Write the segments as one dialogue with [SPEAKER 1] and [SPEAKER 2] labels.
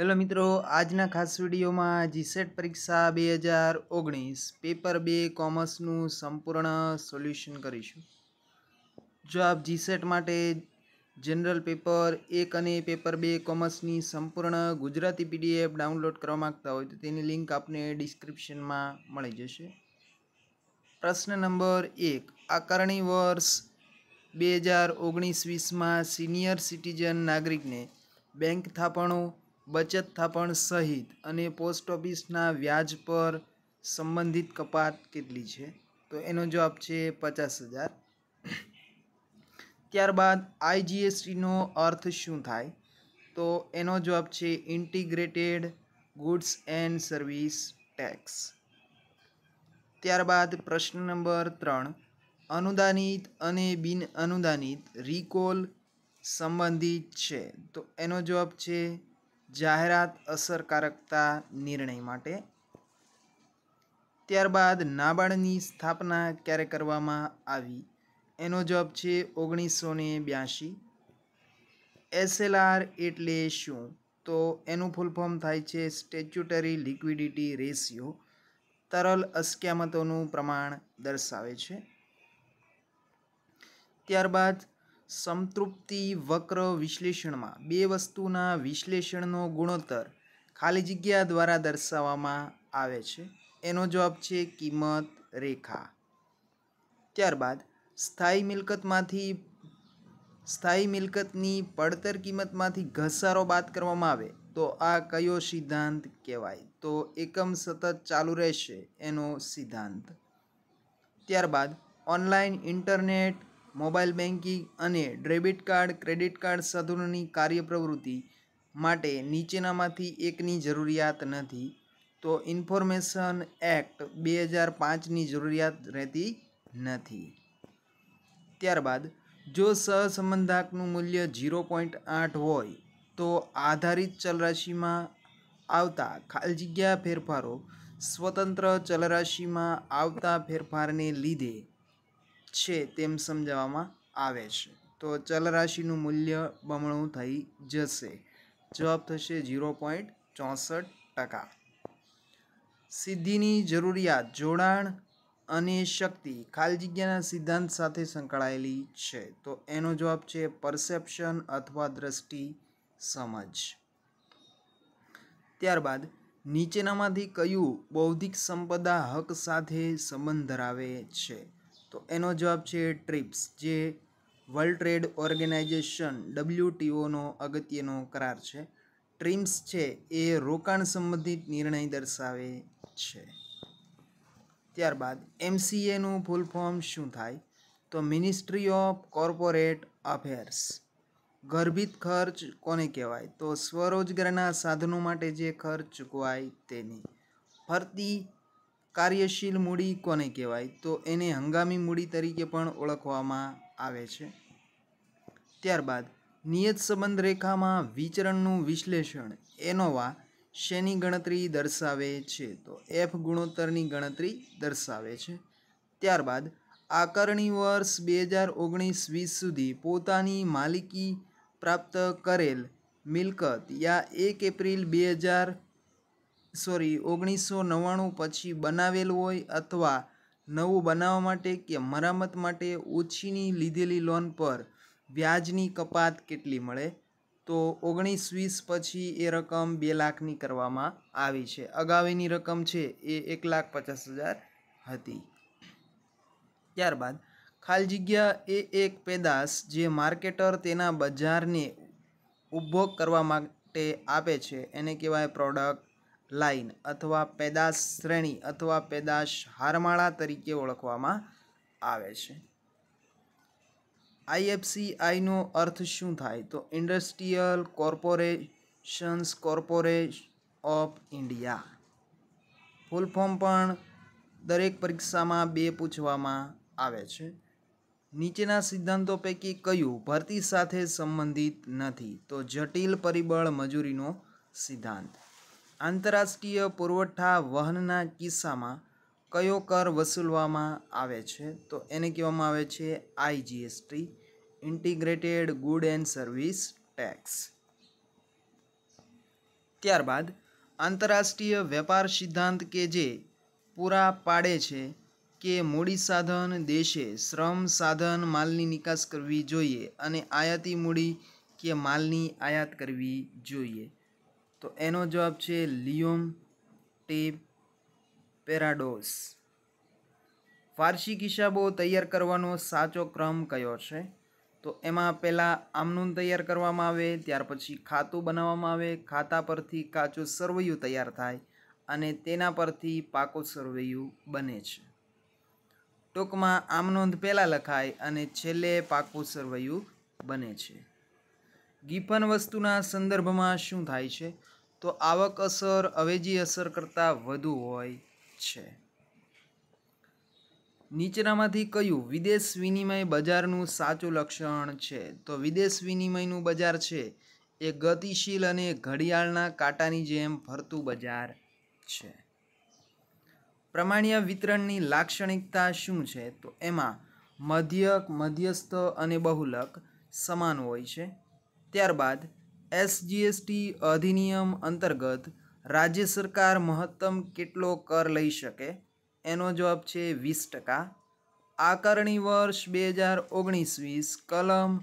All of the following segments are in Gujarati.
[SPEAKER 1] હેલો મિત્રો આજના ખાસ વિડીયોમાં જીસેટ પરીક્ષા બે હજાર ઓગણીસ પેપર બે કોમર્સનું સંપૂર્ણ સોલ્યુશન કરીશું જો આપ જીસેટ માટે જનરલ પેપર એક અને પેપર બે કોમર્સની સંપૂર્ણ ગુજરાતી પીડીએફ ડાઉનલોડ કરવા માગતા હોય તો તેની લિંક આપને ડિસ્ક્રિપ્શનમાં મળી જશે પ્રશ્ન નંબર એક આકારણી વર્ષ બે હજાર ઓગણીસ વીસમાં સિનિયર સિટીઝન નાગરિકને બેંક થાપણો બચત થાપણ સહિત અને પોસ્ટ ઓફિસના વ્યાજ પર સંબંધિત કપાત કેટલી છે તો એનો જવાબ છે પચાસ હજાર ત્યારબાદ આઈજીએસટીનો અર્થ શું થાય તો એનો જવાબ છે integrated goods and service tax ત્યારબાદ પ્રશ્ન નંબર ત્રણ અનુદાનિત અને બિન અનુદાનિત રિકોલ સંબંધિત છે તો એનો જવાબ છે જાહેરાત અસરકારકતા નિર્ણય માટે ત્યારબાદ નાબાર્ડની સ્થાપના ક્યારે કરવામાં આવી એનો જવાબ છે ઓગણીસો ને બ્યાસી એસએલઆર એટલે શું તો એનું ફૂલ ફોર્મ થાય છે સ્ટેચ્યુટરી લિક્વિડિટી રેશિયો તરલ અસ્ક્યામતોનું પ્રમાણ દર્શાવે છે ત્યારબાદ સંતૃપ્તિ વક્ર વિશ્લેષણમાં બે વસ્તુના વિશ્લેષણનો ગુણોત્તર ખાલી જગ્યા દ્વારા દર્શાવવામાં આવે છે એનો જવાબ છે કિંમત રેખા ત્યારબાદ સ્થાયી મિલકતમાંથી સ્થાયી મિલકતની પડતર કિંમતમાંથી ઘસારો બાદ કરવામાં આવે તો આ કયો સિદ્ધાંત કહેવાય તો એકમ સતત ચાલુ રહેશે એનો સિદ્ધાંત ત્યારબાદ ઓનલાઈન ઇન્ટરનેટ મોબાઈલ બેન્કિંગ અને ડેબિટ કાર્ડ ક્રેડિટ કાર્ડ સાધનોની પ્રવૃત્તિ માટે નીચેનામાંથી એકની જરૂરિયાત નથી તો ઇન્ફોર્મેશન એક્ટ બે હજાર પાંચની જરૂરિયાત રહેતી નથી ત્યારબાદ જો સહસંબંધાકનું મૂલ્ય ઝીરો પોઈન્ટ આઠ હોય તો આધારિત ચલરાશિમાં આવતા ખાલી જગ્યા ફેરફારો સ્વતંત્ર ચલરાશિમાં આવતા ફેરફારને લીધે છે તેમ સમજાવવામાં આવે છે તો ચલ રાશિનું મૂલ્ય બમણું થઈ જશે જવાબ થશે ઝીરો પોઈન્ટ ચોસઠ ટકા સિદ્ધિની જરૂરિયાત જોડાણ અને શક્તિ ખાલી જગ્યાના સિદ્ધાંત સાથે સંકળાયેલી છે તો એનો જવાબ છે પરસેપ્શન અથવા દ્રષ્ટિ સમજ ત્યારબાદ નીચેનામાંથી કયું બૌદ્ધિક સંપદા હક સાથે સંબંધ ધરાવે છે તો એનો જવાબ છે ટ્રીપ્સ જે વર્લ્ડ ટ્રેડ ઓર્ગેનાઇઝેશન ડબલ્યુટીઓનો અગત્યનો કરાર છે ટ્રીમ્સ છે એ રોકાણ સંબંધિત નિર્ણય દર્શાવે છે ત્યારબાદ એમસીએનું ફૂલ ફોર્મ શું થાય તો મિનિસ્ટ્રી ઓફ કોર્પોરેટ અફેર્સ ગર્ભિત ખર્ચ કોને કહેવાય તો સ્વરોજગારના સાધનો માટે જે ખર્ચ ચૂકવાય તેની ફરતી કાર્યશીલ મૂડી કોને કહેવાય તો એને હંગામી મૂડી તરીકે પણ ઓળખવામાં આવે છે ત્યારબાદ નિયત સંબંધ રેખામાં વિચરણનું વિશ્લેષણ એનોવા શેની ગણતરી દર્શાવે છે તો એફ ગુણોત્તરની ગણતરી દર્શાવે છે ત્યારબાદ આકારણી વર્ષ બે હજાર ઓગણીસ વીસ સુધી પોતાની માલિકી પ્રાપ્ત કરેલ મિલકત યા એક એપ્રિલ બે હજાર સોરી ઓગણીસો નવ્વાણું પછી બનાવેલું હોય અથવા નવું બનાવવા માટે કે મરામત માટે ઓછીની લીધેલી લોન પર વ્યાજની કપાત કેટલી મળે તો ઓગણીસ વીસ પછી એ રકમ બે લાખની કરવામાં આવી છે અગાઉની રકમ છે એ એક લાખ પચાસ હજાર હતી ત્યારબાદ ખાલી જગ્યા એ એક પેદાશ જે માર્કેટર તેના બજારને ઉપભોગ કરવા માટે આપે છે એને કહેવાય પ્રોડક્ટ લાઈન અથવા પેદાશ શ્રેણી અથવા પેદાશ હારમાળા તરીકે ઓળખવામાં આવે છે આઈએફસીઆઈનો અર્થ શું થાય તો industrial corporations corporation of India full form પણ દરેક પરીક્ષામાં બે પૂછવામાં આવે છે નીચેના સિદ્ધાંતો પૈકી કયું ભરતી સાથે સંબંધિત નથી તો જટિલ પરિબળ મજૂરીનો સિદ્ધાંત આંતરરાષ્ટ્રીય પુરવઠા વહનના કિસ્સામાં કયો કર વસૂલવામાં આવે છે તો એને કહેવામાં આવે છે IGST integrated good and service tax ત્યારબાદ આંતરરાષ્ટ્રીય વેપાર સિદ્ધાંત કે જે પૂરા પાડે છે કે મૂડી સાધન દેશે શ્રમ સાધન માલની નિકાસ કરવી જોઈએ અને આયાતી મૂડી કે માલની આયાત કરવી જોઈએ તો એનો જવાબ છે લિયોમ ટી પેરાડોસ ફારસી કિસાબો તૈયાર કરવાનો સાચો ક્રમ કયો છે તો એમાં પહેલાં આમનું તૈયાર કરવામાં આવે ત્યાર પછી ખાતું બનાવવામાં આવે ખાતા પરથી કાચું સરવૈયું તૈયાર થાય અને તેના પરથી પાકો સરવૈયું બને છે ટૂંકમાં આમનોંધ પહેલાં લખાય અને છેલ્લે પાકું સરવૈયું બને છે ગીપન વસ્તુના સંદર્ભમાં શું થાય છે તો આવક અસર અવેજી અસર કરતાં વધુ હોય છે નીચેનામાંથી કયું વિદેશ વિનિમય બજારનું સાચું લક્ષણ છે તો વિદેશ વિનિમયનું બજાર છે એ ગતિશીલ અને ઘડિયાળના કાંટાની જેમ ફરતું બજાર છે પ્રમાણ્ય વિતરણની લાક્ષણિકતા શું છે તો એમાં મધ્યક મધ્યસ્થ અને બહુલક સમાન હોય છે ત્યારબાદ એસજીએસટી અધિનિયમ અંતર્ગત રાજ્ય સરકાર મહત્તમ કેટલો કર લઈ શકે એનો જવાબ છે વીસ ટકા આકારણી વર્ષ બે હજાર ઓગણીસ વીસ કલમ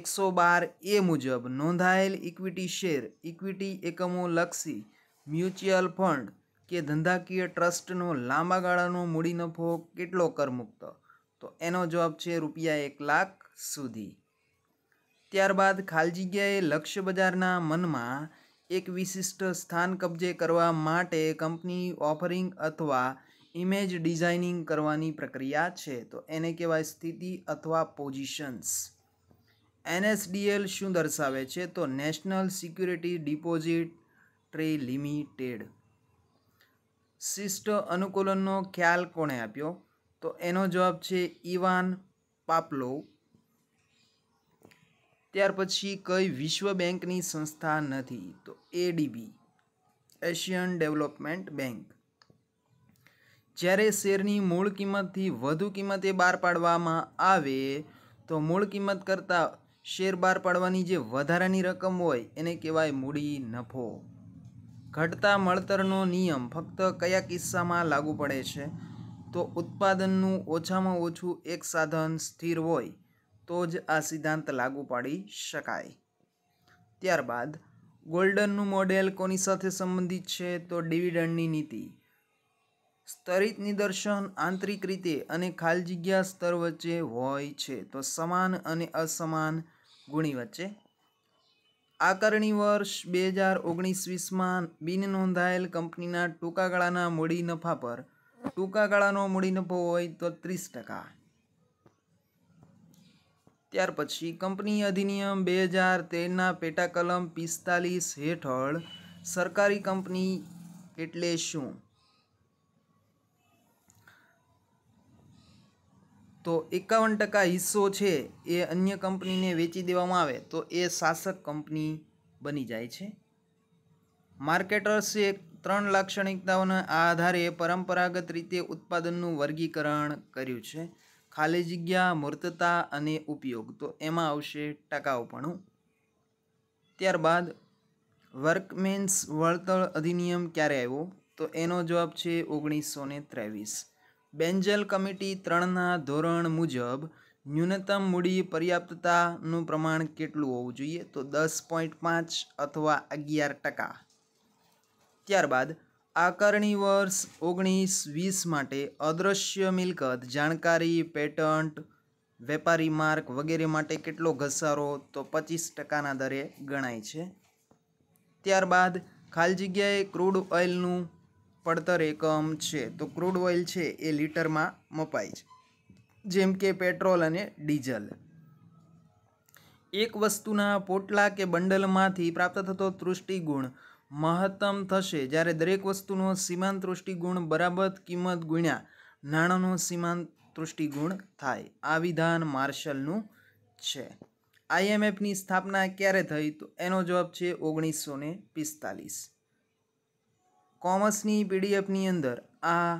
[SPEAKER 1] એકસો બાર એ મુજબ નોંધાયેલ ઇક્વિટી શેર ઇક્વિટી એકમો લક્ષી મ્યુચ્યુઅલ ફંડ કે ધંધાકીય ટ્રસ્ટનો લાંબા ગાળાનો મૂડી નફો કેટલો કર મુક્ત તો એનો જવાબ છે રૂપિયા એક લાખ સુધી ત્યારબાદ ખાલી જગ્યાએ લક્ષ્ય બજારના મનમાં એક વિશિષ્ટ સ્થાન કબજે કરવા માટે કંપની ઓફરિંગ અથવા ઇમેજ ડિઝાઇનિંગ કરવાની પ્રક્રિયા છે તો એને કહેવાય સ્થિતિ અથવા પોઝિશન્સ એનએસડીએલ શું દર્શાવે છે તો national security depository limited શિષ્ટ અનુકૂલનનો ખ્યાલ કોણે આપ્યો તો એનો જવાબ છે ઇવાન પાપલોવ ત્યાર પછી કઈ વિશ્વ બેંકની સંસ્થા નથી તો એડીબી એશિયન ડેવલપમેન્ટ બેંક જ્યારે શેરની મૂળ કિંમતથી વધુ કિંમતે બહાર પાડવામાં આવે તો મૂળ કિંમત કરતાં શેર બહાર પાડવાની જે વધારાની રકમ હોય એને કહેવાય મૂડી નફો ઘટતા મળતરનો નિયમ ફક્ત કયા કિસ્સામાં લાગુ પડે છે તો ઉત્પાદનનું ઓછામાં ઓછું એક સાધન સ્થિર હોય તો જ આ સિદ્ધાંત લાગુ પાડી શકાય ત્યારબાદ ગોલ્ડનનું મોડેલ કોની સાથે સંબંધિત છે તો ડિવિડન્ડની નીતિ સ્તરિત નિદર્શન આંતરિક રીતે અને ખાલી જગ્યા સ્તર વચ્ચે હોય છે તો સમાન અને અસમાન ગુણી વચ્ચે આકરણી વર્ષ બે હજાર ઓગણીસ વીસમાં બિન નોંધાયેલ કંપનીના ટૂંકાગાળાના મૂડી નફા પર ટૂંકાગાળાનો મૂડી નફો હોય તો ત્રીસ ટકા ત્યાર પછી કંપની અધિનિયમ બે હજાર તેરના પેટાકલમ પિસ્તાલીસ હેઠળ સરકારી કંપની એટલે શું તો એકાવન ટકા હિસ્સો છે એ અન્ય કંપનીને વેચી દેવામાં આવે તો એ શાસક કંપની બની જાય છે માર્કેટર્સે ત્રણ લાક્ષણિકતાઓના આધારે પરંપરાગત રીતે ઉત્પાદનનું વર્ગીકરણ કર્યું છે ખાલી જગ્યા મૂર્તતા અને ઉપયોગ તો એમાં આવશે ટકાઉપણું ત્યારબાદ વર્કમેન્સ વળતળ અધિનિયમ ક્યારે આવ્યો તો એનો જવાબ છે ઓગણીસો ને ત્રેવીસ બેન્જલ કમિટી ત્રણના ધોરણ મુજબ ન્યૂનતમ મૂડી પર્યાપ્તતાનું પ્રમાણ કેટલું હોવું જોઈએ તો દસ પોઈન્ટ પાંચ અથવા અગિયાર ટકા ત્યારબાદ આકારણી વર્ષ ઓગણીસ વીસ માટે અદ્રશ્ય મિલકત જાણકારી પેટન્ટ વેપારી માર્ક વગેરે માટે કેટલો ઘસારો તો પચીસ ટકાના દરે ગણાય છે ત્યારબાદ ખાલ જગ્યાએ ક્રૂડ ઓઇલનું પડતર એકમ છે તો ક્રૂડ ઓઇલ છે એ લીટરમાં મપાય છે જેમ કે પેટ્રોલ અને ડીઝલ એક વસ્તુના પોટલા કે બંડલમાંથી પ્રાપ્ત થતો તૃષ્ટિ ગુણ મહત્તમ થશે જ્યારે દરેક વસ્તુનો સીમાંતૃષ્ટિ ગુણ બરાબર કિંમત ગુણ્યા નાણાંનો સીમાંત ગુણ થાય આ વિધાન માર્શલનું છે આઈએમએફની સ્થાપના ક્યારે થઈ તો એનો જવાબ છે ઓગણીસો ને પિસ્તાલીસ કોમર્સની પીડીએફની અંદર આ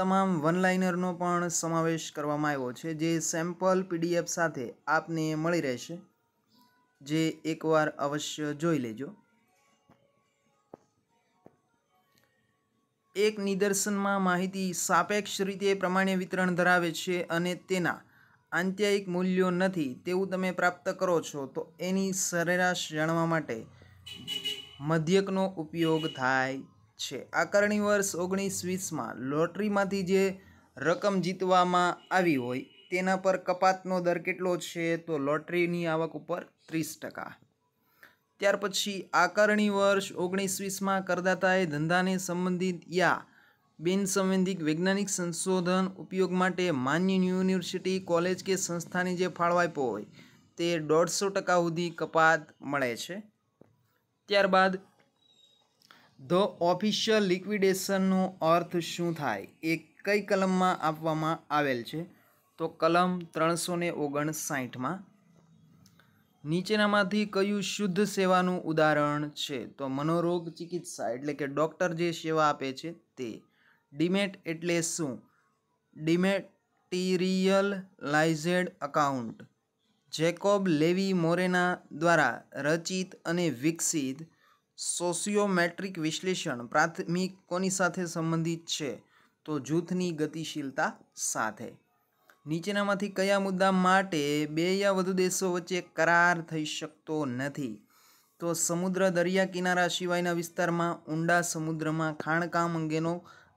[SPEAKER 1] તમામ વનલાઇનરનો પણ સમાવેશ કરવામાં આવ્યો છે જે સેમ્પલ પીડીએફ સાથે આપને મળી રહેશે જે એકવાર અવશ્ય જોઈ લેજો એક નિદર્શનમાં માહિતી સાપેક્ષ રીતે પ્રમાણ્ય વિતરણ ધરાવે છે અને તેના આંત્યાયિક મૂલ્યો નથી તેવું તમે પ્રાપ્ત કરો છો તો એની સરેરાશ જાણવા માટે મધ્યકનો ઉપયોગ થાય છે આકારણી વર્ષ ઓગણીસ વીસમાં લોટરીમાંથી જે રકમ જીતવામાં આવી હોય તેના પર કપાતનો દર કેટલો છે તો લોટરીની આવક ઉપર ત્રીસ ટકા ત્યાર પછી આકારણી વર્ષ ઓગણીસ વીસમાં કરદાતાએ ધંધાને સંબંધિત યા બિનસંબંધિત વૈજ્ઞાનિક સંશોધન ઉપયોગ માટે માન્ય યુનિવર્સિટી કોલેજ કે સંસ્થાની જે ફાળો આપ્યો હોય તે દોઢસો ટકા સુધી કપાત મળે છે ત્યારબાદ ધ ઓફિશિયલ લિક્વિડેશનનો અર્થ શું થાય એ કઈ કલમમાં આપવામાં આવેલ છે તો કલમ ત્રણસો ને ઓગણસાઠમાં નીચેનામાંથી કયું શુદ્ધ સેવાનું ઉદાહરણ છે તો મનોરોગ ચિકિત્સા એટલે કે ડૉક્ટર જે સેવા આપે છે તે ડિમેટ એટલે શું ડિમેટીરિયલાઇઝેડ અકાઉન્ટ જેકોબ લેવી મોરેના દ્વારા રચિત અને વિકસિત સોશિયોમેટ્રિક વિશ્લેષણ પ્રાથમિક કોની સાથે સંબંધિત છે તો જૂથની ગતિશીલતા સાથે નીચેનામાંથી કયા મુદ્દા માટે બે યા વધુ દેશો વચ્ચે કરાર થઈ શકતો નથી તો સમુદ્ર દરિયા કિનારા સિવાયના વિસ્તારમાં ઊંડા સમુદ્રમાં ખાણકામ અંગેનો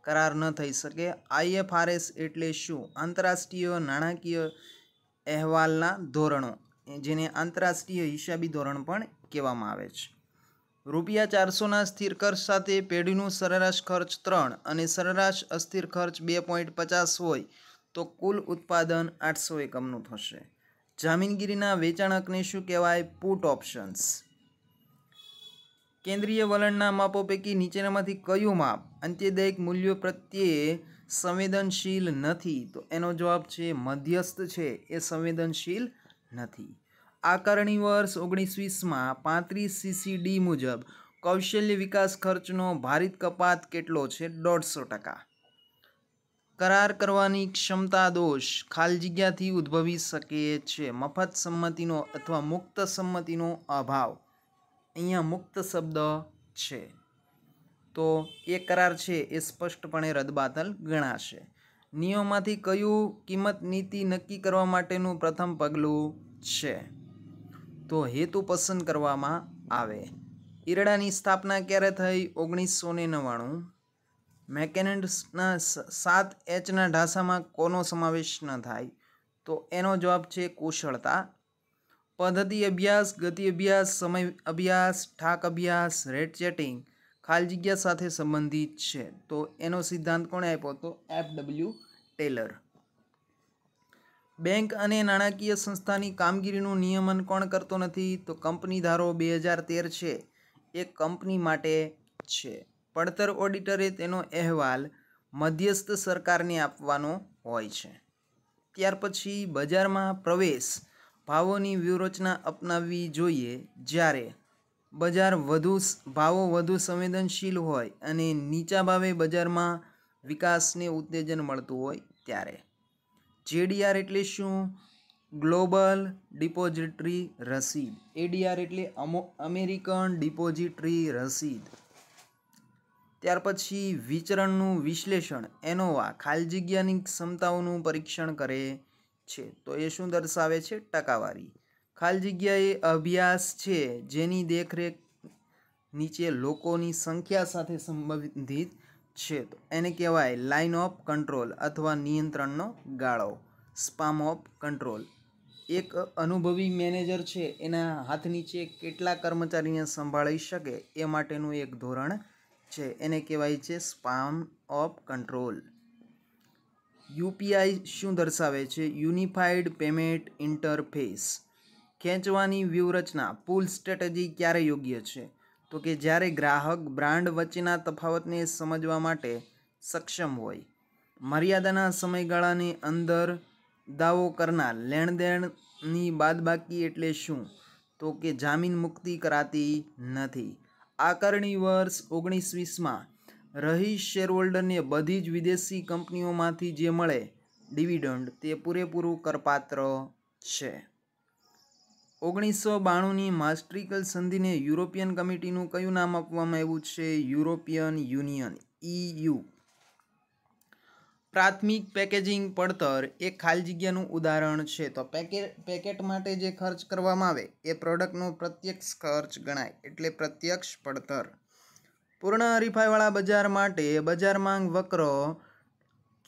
[SPEAKER 1] કરાર ન થઈ શકે આઈએફઆરએસ એટલે શું આંતરરાષ્ટ્રીય નાણાકીય અહેવાલના ધોરણો જેને આંતરરાષ્ટ્રીય હિસાબી ધોરણ પણ કહેવામાં આવે છે રૂપિયા ચારસોના સ્થિર ખર્ચ સાથે પેઢીનું સરેરાશ ખર્ચ ત્રણ અને સરેરાશ અસ્થિર ખર્ચ બે પોઈન્ટ પચાસ હોય તો કુલ ઉત્પાદન આઠસો એકમનું થશે જામીનગીરીના વેચાણકને શું કહેવાય પુટ ઓપ્શન્સ કેન્દ્રીય વલણના માપો પૈકી નીચેનામાંથી કયું માપ અંત્યદાયક મૂલ્યો પ્રત્યે સંવેદનશીલ નથી તો એનો જવાબ છે મધ્યસ્થ છે એ સંવેદનશીલ નથી આકારણી વર્ષ ઓગણીસ વીસમાં પાંત્રીસ સીસીડી મુજબ કૌશલ્ય વિકાસ ખર્ચનો ભારિત કપાત કેટલો છે દોઢસો ટકા કરાર કરવાની ક્ષમતા દોષ ખાલી જગ્યાથી ઉદ્ભવી શકે છે મફત સંમતિનો અથવા મુક્ત સંમતિનો અભાવ અહીંયા મુક્ત શબ્દ છે તો એ કરાર છે એ સ્પષ્ટપણે રદબાતલ ગણાશે નિયમમાંથી કયું કિંમત નીતિ નક્કી કરવા માટેનું પ્રથમ પગલું છે તો હેતુ પસંદ કરવામાં આવે ઈરડાની સ્થાપના ક્યારે થઈ ઓગણીસો ને નવ્વાણું મેકેનિડ્સના સાત એચના ઢાંસામાં કોનો સમાવેશ ન થાય તો એનો જવાબ છે કુશળતા પદ્ધતિ અભ્યાસ ગતિ અભ્યાસ સમય અભ્યાસ ઠાક અભ્યાસ રેડ ચેટિંગ ખાલ જગ્યા સાથે સંબંધિત છે તો એનો સિદ્ધાંત કોણે આપ્યો હતો એફ ડબલ્યુ ટેલર બેંક અને નાણાકીય સંસ્થાની કામગીરીનું નિયમન કોણ કરતો નથી તો કંપની ધારો બે હજાર તેર છે એ કંપની માટે છે પડતર ઓડિટરે તેનો અહેવાલ મધ્યસ્થ સરકારને આપવાનો હોય છે ત્યાર પછી બજારમાં પ્રવેશ ભાવોની વ્યૂહરચના અપનાવવી જોઈએ જ્યારે બજાર વધુ ભાવો વધુ સંવેદનશીલ હોય અને નીચા ભાવે બજારમાં વિકાસને ઉત્તેજન મળતું હોય ત્યારે જેડીઆર એટલે શું ગ્લોબલ ડિપોઝિટરી રસીદ એડીઆર એટલે અમો અમેરિકન ડિપોઝિટરી રસીદ ત્યાર પછી વિચરણનું વિશ્લેષણ એનોવા ખાલી જગ્યાની ક્ષમતાઓનું પરીક્ષણ કરે છે તો એ શું દર્શાવે છે ટકાવારી ખાલી જગ્યા એ અભ્યાસ છે જેની દેખરેખ નીચે લોકોની સંખ્યા સાથે સંબંધિત છે તો એને કહેવાય લાઇન ઓફ કંટ્રોલ અથવા નિયંત્રણનો ગાળો સ્પામ ઓફ કંટ્રોલ એક અનુભવી મેનેજર છે એના હાથ નીચે કેટલા કર્મચારીને સંભાળી શકે એ માટેનું એક ધોરણ છે એને કહેવાય છે સ્પામ ઓફ કંટ્રોલ યુપીઆઈ શું દર્શાવે છે યુનિફાઈડ પેમેન્ટ ઇન્ટરફેસ ખેંચવાની વ્યૂહરચના પુલ સ્ટ્રેટેજી ક્યારે યોગ્ય છે તો કે જ્યારે ગ્રાહક બ્રાન્ડ વચ્ચેના તફાવતને સમજવા માટે સક્ષમ હોય મર્યાદાના સમયગાળાની અંદર દાવો કરનાર લેણદેણની બાદબાકી એટલે શું તો કે જામીન મુક્તિ કરાતી નથી આકારણી વર્ષ ઓગણીસ વીસમાં રહીશ શેરહોલ્ડરને બધી જ વિદેશી કંપનીઓમાંથી જે મળે ડિવિડન્ડ તે પૂરેપૂરું કરપાત્ર છે ઓગણીસો બાણુંની માસ્ટ્રિકલ સંધિને યુરોપિયન કમિટીનું કયું નામ આપવામાં આવ્યું છે યુરોપિયન યુનિયન ઈયુ પ્રાથમિક પેકેજિંગ પડતર એ ખાલી જગ્યાનું ઉદાહરણ છે તો પેકેટ પેકેટ માટે જે ખર્ચ કરવામાં આવે એ પ્રોડક્ટનો પ્રત્યક્ષ ખર્ચ ગણાય એટલે પ્રત્યક્ષ પડતર પૂર્ણ હરીફાઈવાળા બજાર માટે બજાર માંગ વક્રો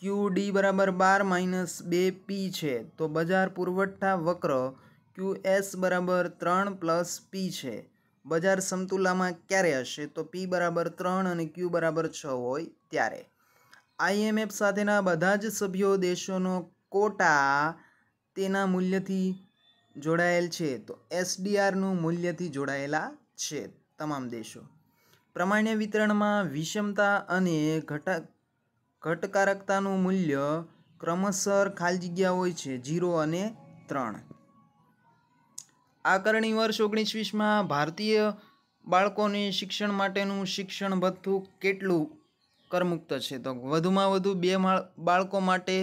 [SPEAKER 1] ક્યુ ડી બરાબર બાર માઇનસ બે પી છે તો બજાર પુરવઠા વક્ર ક્યુ એસ બરાબર ત્રણ પ્લસ પી છે બજાર સમતુલામાં ક્યારે હશે તો પી બરાબર ત્રણ અને ક્યુ બરાબર છ હોય ત્યારે આઈએમએફ સાથેના બધા જ સભ્યો દેશોનો કોટા તેના મૂલ્યથી જોડાયેલ છે તો એસડીઆરનું મૂલ્યથી જોડાયેલા છે તમામ દેશો પ્રમાણ્ય વિતરણમાં વિષમતા અને ઘટક ઘટકારકતાનું મૂલ્ય ક્રમશઃ ખાલી જગ્યા હોય છે જીરો અને ત્રણ આકરણી વર્ષ ઓગણીસ વીસમાં ભારતીય બાળકોને શિક્ષણ માટેનું શિક્ષણ ભથ્થું કેટલું કરમુક્ત છે તો વધુમાં વધુ બે બાળકો માટે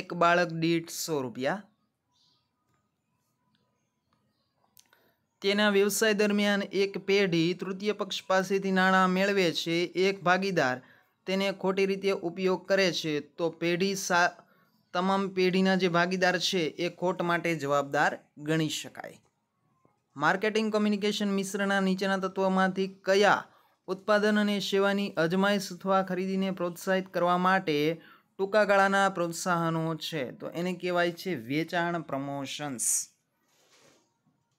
[SPEAKER 1] એક બાળક દીઠ સો રૂપિયા તેના વ્યવસાય દરમિયાન એક પેઢી તૃતીય પક્ષ પાસેથી નાણાં મેળવે છે એક ભાગીદાર તેને ખોટી રીતે ઉપયોગ કરે છે તો પેઢી સા તમામ પેઢીના જે ભાગીદાર છે એ ખોટ માટે જવાબદાર ગણી શકાય માર્કેટિંગ કોમ્યુનિકેશન મિશ્રના નીચેના તત્વોમાંથી કયા ઉત્પાદન અને સેવાની અજમાયશ અથવા ખરીદીને પ્રોત્સાહિત કરવા માટે ટૂંકા ગાળાના પ્રોત્સાહનો છે તો એને કહેવાય છે વેચાણ પ્રમોશન્સ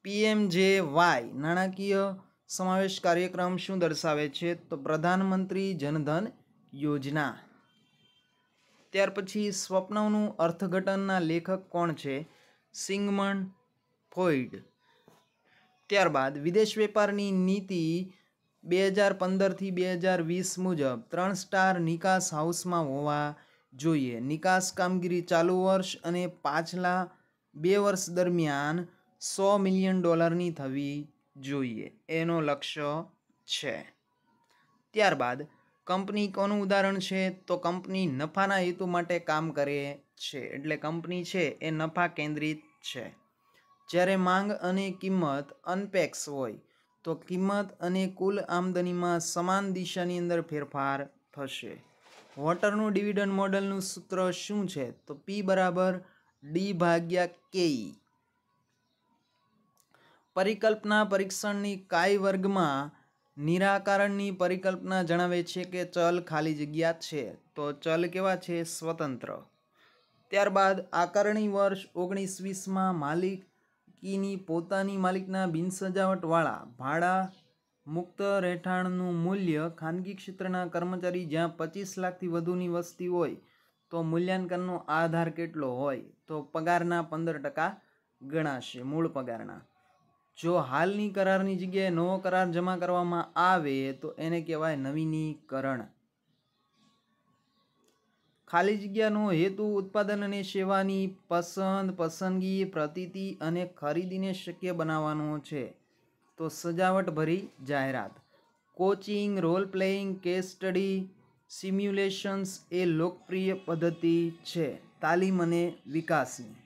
[SPEAKER 1] પીએમજે વાય નાણાકીય સમાવેશ કાર્યક્રમ શું દર્શાવે છે તો પ્રધાનમંત્રી જનધન યોજના ત્યાર પછી સ્વપ્નનું અર્થઘટનના લેખક કોણ છે સિંગમન ફોઇડ ત્યારબાદ વિદેશ વેપારની નીતિ બે હજાર પંદરથી બે હજાર વીસ મુજબ ત્રણ સ્ટાર નિકાસ હાઉસમાં હોવા જોઈએ નિકાસ કામગીરી ચાલુ વર્ષ અને પાછલા બે વર્ષ દરમિયાન સો મિલિયન ડોલરની થવી જોઈએ એનો લક્ષ્ય છે ત્યારબાદ કંપની કોનું ઉદાહરણ છે તો કંપની નફાના હેતુ માટે કામ કરે છે એટલે કંપની છે એ નફા કેન્દ્રિત છે જ્યારે માંગ અને કિંમત અનપેક્સ હોય તો કિંમત અને કુલ આમદનીમાં સમાન દિશાની અંદર ફેરફાર થશે વોટરનું ડિવિડન્ડ મોડલનું સૂત્ર શું છે તો પી બરાબર ડી ભાગ્યા કે પરિકલ્પના પરીક્ષણની કાય વર્ગમાં નિરાકરણની પરિકલ્પના જણાવે છે કે ચલ ખાલી જગ્યા છે તો ચલ કેવા છે સ્વતંત્ર ત્યારબાદ આકારણી વર્ષ ઓગણીસ વીસમાં માલિક કીની પોતાની માલિકના બિનસજાવટવાળા ભાડા મુક્ત રહેઠાણનું મૂલ્ય ખાનગી ક્ષેત્રના કર્મચારી જ્યાં પચીસ લાખથી વધુની વસ્તી હોય તો મૂલ્યાંકનનો આધાર કેટલો હોય તો પગારના પંદર ટકા ગણાશે મૂળ પગારના જો હાલની કરારની જગ્યાએ નવો કરાર જમા કરવામાં આવે તો એને કહેવાય નવીનીકરણ ખાલી જગ્યાનો હેતુ ઉત્પાદન અને સેવાની પસંદ પસંદગી પ્રતીતિ અને ખરીદીને શક્ય બનાવવાનો છે તો સજાવટભરી જાહેરાત coaching role playing case study simulations એ લોકપ્રિય પદ્ધતિ છે તાલીમ અને વિકાસની